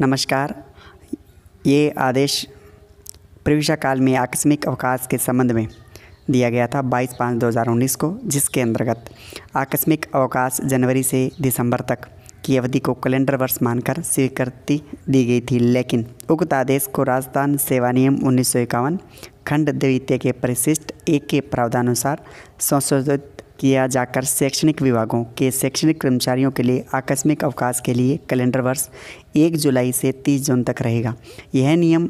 नमस्कार ये आदेश प्रवीक्षा काल में आकस्मिक अवकाश के संबंध में दिया गया था 22 पाँच 2019 को जिसके अंतर्गत आकस्मिक अवकाश जनवरी से दिसंबर तक की अवधि को कैलेंडर वर्ष मानकर स्वीकृति दी गई थी लेकिन उक्त आदेश को राजस्थान सेवा नियम उन्नीस खंड द्वितीय के परिशिष्ट एक के प्रावधानुसार संशोधित किया जाकर शैक्षणिक विभागों के शैक्षणिक कर्मचारियों के लिए आकस्मिक अवकाश के लिए कैलेंडर वर्ष एक जुलाई से तीस जून तक रहेगा यह नियम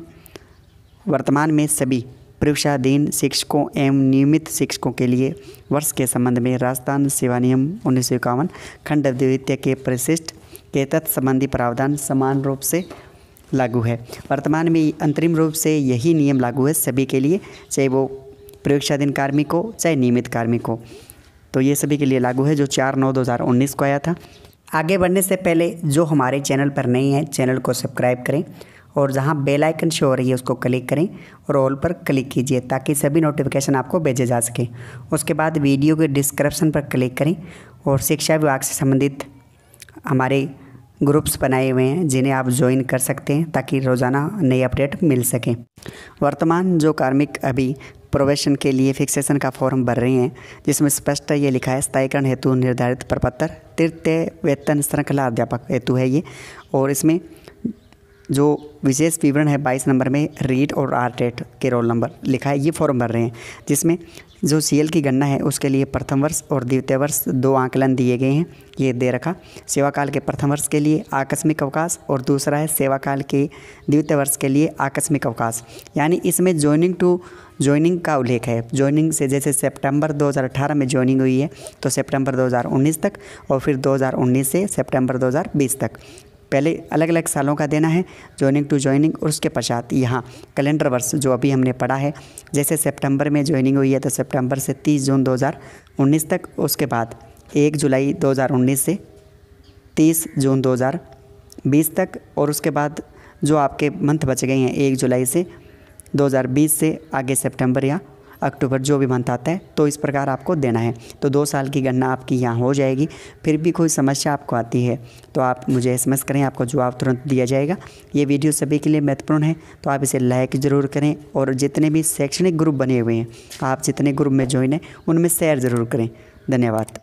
वर्तमान में सभी परीक्षाधीन शिक्षकों एवं नियमित शिक्षकों के लिए वर्ष के संबंध में राजस्थान सेवा नियम उन्नीस सौ इक्यावन खंड द्वितीय के परिशिष्ट के संबंधी प्रावधान समान रूप से लागू है वर्तमान में अंतरिम रूप से यही नियम लागू है सभी के लिए चाहे वो परीक्षाधीन कार्मिक हो चाहे नियमित कार्मिक हो तो ये सभी के लिए लागू है जो चार नौ दो हज़ार उन्नीस को आया था आगे बढ़ने से पहले जो हमारे चैनल पर नहीं है चैनल को सब्सक्राइब करें और जहाँ बेल आइकन शो हो रही है उसको क्लिक करें और ऑल पर क्लिक कीजिए ताकि सभी नोटिफिकेशन आपको भेजे जा सके उसके बाद वीडियो के डिस्क्रिप्शन पर क्लिक करें और शिक्षा विभाग से संबंधित हमारे ग्रुप्स बनाए हुए हैं जिन्हें आप ज्वाइन कर सकते हैं ताकि रोज़ाना नई अपडेट मिल सके वर्तमान जो कार्मिक अभी प्रोवेशन के लिए फिक्सेशन का फॉर्म भर रही हैं जिसमें स्पष्ट ये लिखा है स्थायीकरण हेतु निर्धारित प्रपत्र तृतीय वेतन श्रृंखला अध्यापक हेतु है ये और इसमें जो विशेष विवरण है बाईस नंबर में रीट और आर टेट के रोल नंबर लिखा है ये फॉर्म भर रहे हैं जिसमें जो सी की गणना है उसके लिए प्रथम वर्ष और द्वितीय वर्ष दो आंकलन दिए गए हैं ये दे रखा सेवाकाल के प्रथम वर्ष के लिए आकस्मिक अवकाश और दूसरा है सेवाकाल के द्वितीय वर्ष के लिए आकस्मिक अवकाश यानी इसमें ज्वाइनिंग टू ज्वाइनिंग का उल्लेख है ज्वाइनिंग से जैसे सितंबर 2018 में ज्वाइनिंग हुई है तो सेप्टेम्बर दो तक और फिर दो से सेप्टेम्बर दो तक पहले अलग अलग सालों का देना है जॉइनिंग टू जॉइनिंग और उसके पश्चात यहाँ कैलेंडर वर्ष जो अभी हमने पढ़ा है जैसे सितंबर में ज्वाइनिंग हुई है तो सितंबर से 30 जून 2019 तक उसके बाद 1 जुलाई 2019 से 30 जून 2020 तक और उसके बाद जो आपके मंथ बच गए हैं 1 जुलाई से 2020 से आगे सितंबर या अक्टूबर जो भी मंथ आता है तो इस प्रकार आपको देना है तो दो साल की गणना आपकी यहाँ हो जाएगी फिर भी कोई समस्या आपको आती है तो आप मुझे एस करें आपको जवाब तुरंत दिया जाएगा ये वीडियो सभी के लिए महत्वपूर्ण है तो आप इसे लाइक ज़रूर करें और जितने भी शैक्षणिक ग्रुप बने हुए हैं आप जितने ग्रुप में ज्वाइन हैं उनमें शेयर ज़रूर करें धन्यवाद